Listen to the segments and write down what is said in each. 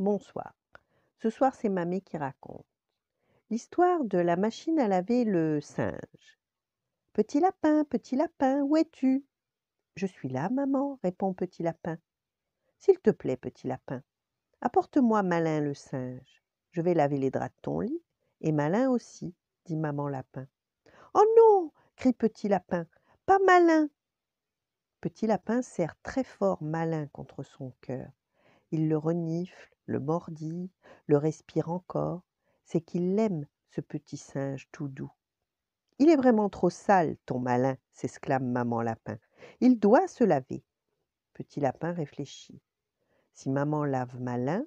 Bonsoir. Ce soir, c'est Mamie qui raconte. L'histoire de la machine à laver le singe. Petit lapin, petit lapin, où es-tu Je suis là, maman, répond Petit lapin. S'il te plaît, Petit lapin, apporte-moi Malin le singe. Je vais laver les draps de ton lit, et Malin aussi, dit maman lapin. Oh non crie Petit lapin, pas Malin Petit lapin serre très fort Malin contre son cœur. Il le renifle, le mordit, le respire encore, c'est qu'il l'aime, ce petit singe tout doux. Il est vraiment trop sale, ton malin, s'exclame maman lapin. Il doit se laver. Petit lapin réfléchit. Si maman lave malin,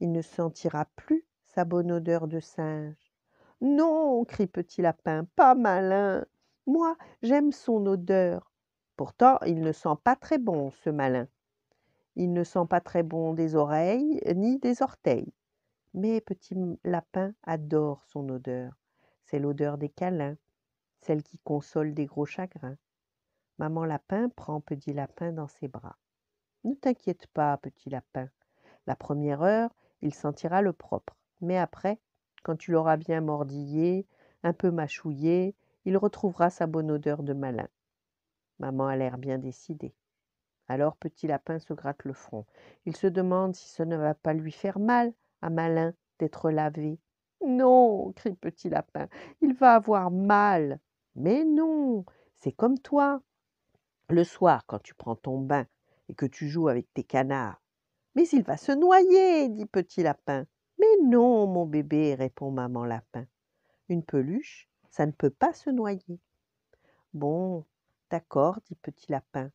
il ne sentira plus sa bonne odeur de singe. Non, crie petit lapin, pas malin. Moi, j'aime son odeur. Pourtant, il ne sent pas très bon, ce malin. Il ne sent pas très bon des oreilles euh, ni des orteils. Mais Petit Lapin adore son odeur. C'est l'odeur des câlins, celle qui console des gros chagrins. Maman Lapin prend Petit Lapin dans ses bras. Ne t'inquiète pas, Petit Lapin. La première heure, il sentira le propre. Mais après, quand tu l'auras bien mordillé, un peu mâchouillé, il retrouvera sa bonne odeur de malin. Maman a l'air bien décidée. Alors Petit Lapin se gratte le front. Il se demande si ce ne va pas lui faire mal à Malin d'être lavé. Non, crie Petit Lapin, il va avoir mal. Mais non, c'est comme toi. Le soir, quand tu prends ton bain et que tu joues avec tes canards. Mais il va se noyer, dit Petit Lapin. Mais non, mon bébé, répond Maman Lapin. Une peluche, ça ne peut pas se noyer. Bon, d'accord, dit Petit Lapin.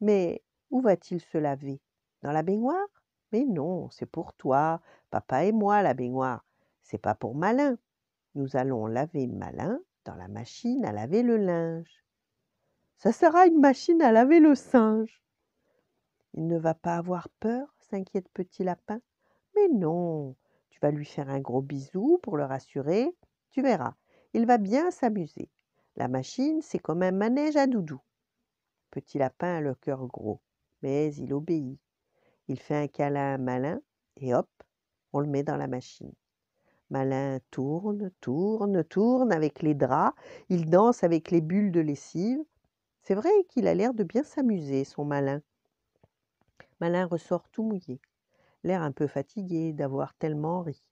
Mais où va-t-il se laver Dans la baignoire Mais non, c'est pour toi, papa et moi, la baignoire. C'est pas pour Malin. Nous allons laver Malin dans la machine à laver le linge. Ça sera une machine à laver le singe. Il ne va pas avoir peur, s'inquiète Petit Lapin. Mais non, tu vas lui faire un gros bisou pour le rassurer. Tu verras, il va bien s'amuser. La machine, c'est comme un manège à doudou. Petit Lapin a le cœur gros mais il obéit. Il fait un câlin Malin et hop, on le met dans la machine. Malin tourne, tourne, tourne avec les draps, il danse avec les bulles de lessive. C'est vrai qu'il a l'air de bien s'amuser, son Malin. Malin ressort tout mouillé, l'air un peu fatigué d'avoir tellement ri.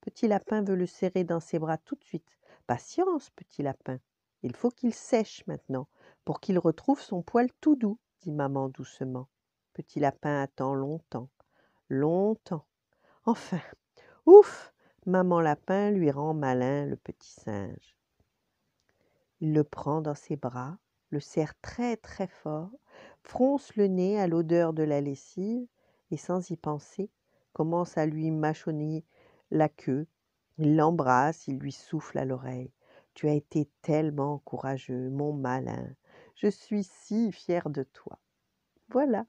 Petit Lapin veut le serrer dans ses bras tout de suite. Patience, Petit Lapin. Il faut qu'il sèche maintenant, pour qu'il retrouve son poil tout doux dit maman doucement. Petit lapin attend longtemps, longtemps. Enfin, ouf Maman lapin lui rend malin le petit singe. Il le prend dans ses bras, le serre très très fort, fronce le nez à l'odeur de la lessive et sans y penser, commence à lui mâchonner la queue. Il l'embrasse, il lui souffle à l'oreille. Tu as été tellement courageux, mon malin. Je suis si fière de toi. Voilà.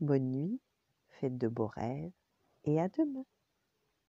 Bonne nuit, faites de beaux rêves et à demain.